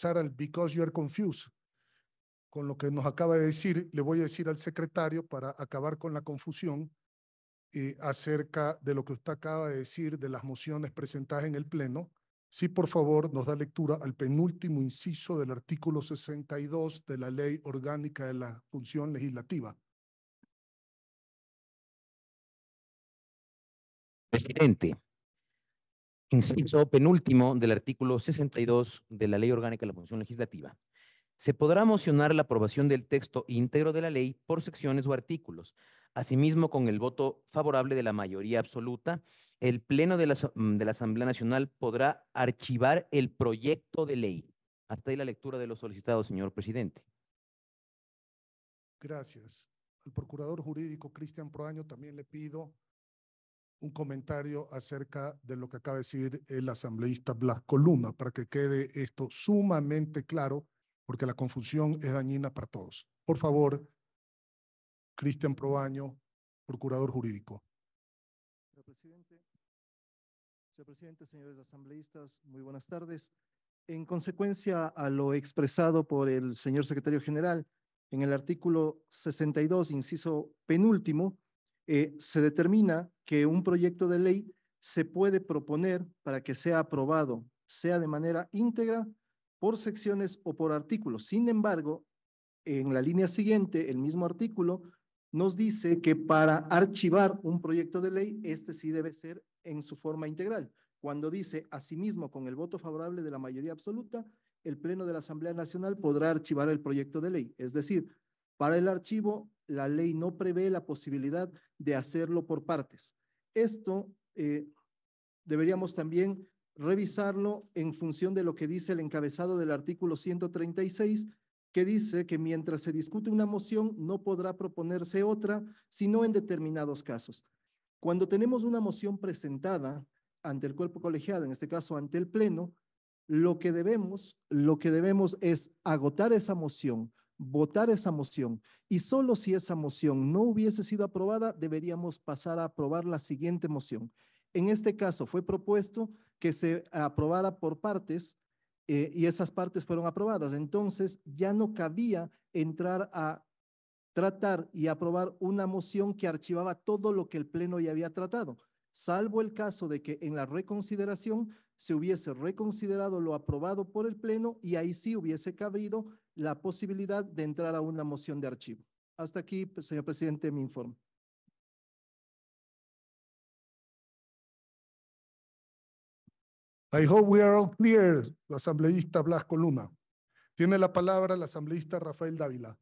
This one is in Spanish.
Sara, because you are confused. Con lo que nos acaba de decir, le voy a decir al secretario para acabar con la confusión eh, acerca de lo que usted acaba de decir de las mociones presentadas en el Pleno. Si por favor nos da lectura al penúltimo inciso del artículo 62 de la Ley Orgánica de la Función Legislativa. Presidente, inciso penúltimo del artículo 62 de la Ley Orgánica de la Función Legislativa, se podrá mocionar la aprobación del texto íntegro de la ley por secciones o artículos. Asimismo, con el voto favorable de la mayoría absoluta, el Pleno de la, mm, Asamblea Nacional podrá archivar el proyecto de ley. Hasta ahí la lectura de los solicitados, señor presidente. Gracias. Al procurador jurídico Cristian Proaño también le pido un comentario acerca de lo que acaba de decir el asambleísta Blas Columna, para que quede esto sumamente claro, porque la confusión es dañina para todos. Por favor, Cristian Probaño, procurador jurídico. señor presidente, señores asambleístas, muy buenas tardes. En consecuencia a lo expresado por el señor secretario general, en el artículo 62, inciso penúltimo, eh, se determina que un proyecto de ley se puede proponer para que sea aprobado, sea de manera íntegra, por secciones o por artículos. Sin embargo, en la línea siguiente, el mismo artículo nos dice que para archivar un proyecto de ley, este sí debe ser en su forma integral. Cuando dice, asimismo, con el voto favorable de la mayoría absoluta, el Pleno de la Asamblea Nacional podrá archivar el proyecto de ley. Es decir, para el archivo la ley no prevé la posibilidad de hacerlo por partes. Esto eh, deberíamos también revisarlo en función de lo que dice el encabezado del artículo 136, que dice que mientras se discute una moción no podrá proponerse otra, sino en determinados casos. Cuando tenemos una moción presentada ante el cuerpo colegiado, en este caso ante el Pleno, lo que debemos, lo que debemos es agotar esa moción, votar esa moción y solo si esa moción no hubiese sido aprobada, deberíamos pasar a aprobar la siguiente moción. En este caso fue propuesto que se aprobara por partes eh, y esas partes fueron aprobadas. Entonces ya no cabía entrar a tratar y aprobar una moción que archivaba todo lo que el Pleno ya había tratado salvo el caso de que en la reconsideración se hubiese reconsiderado lo aprobado por el Pleno y ahí sí hubiese cabido la posibilidad de entrar a una moción de archivo. Hasta aquí, pues, señor presidente, mi informe. I hope we are all clear, la asambleísta Blas Coluna. Tiene la palabra el asambleísta Rafael Dávila.